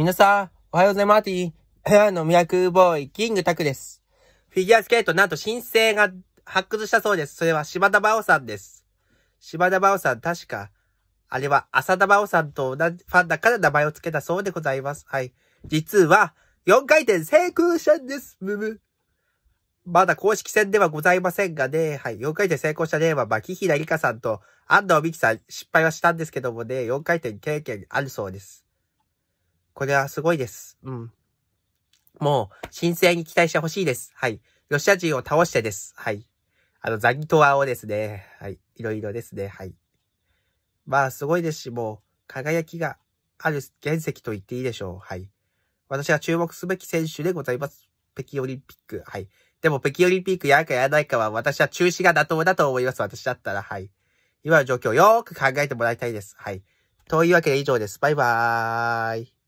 皆さん、おはようございます。部屋のミラクボーイ、キングタクです。フィギュアスケート、なんと新請が発掘したそうです。それは柴田真央さんです。柴田真央さん、確か、あれは浅田真央さんと同じファンだから名前を付けたそうでございます。はい。実は、4回転成功したんです。まだ公式戦ではございませんがね、はい、4回転成功した例は、牧平理香さんと安藤美希さん失敗はしたんですけどもね、4回転経験あるそうです。これはすごいです。うん。もう、新生に期待してほしいです。はい。ロシア人を倒してです。はい。あの、ザギトワをですね、はい。いろいろですね、はい。まあ、すごいですし、もう、輝きがある原石と言っていいでしょう。はい。私は注目すべき選手でございます。北京オリンピック。はい。でも、北京オリンピックやるかやらないかは、私は中止が妥当だと思います。私だったら、はい。今の状況をよーく考えてもらいたいです。はい。というわけで以上です。バイバーイ。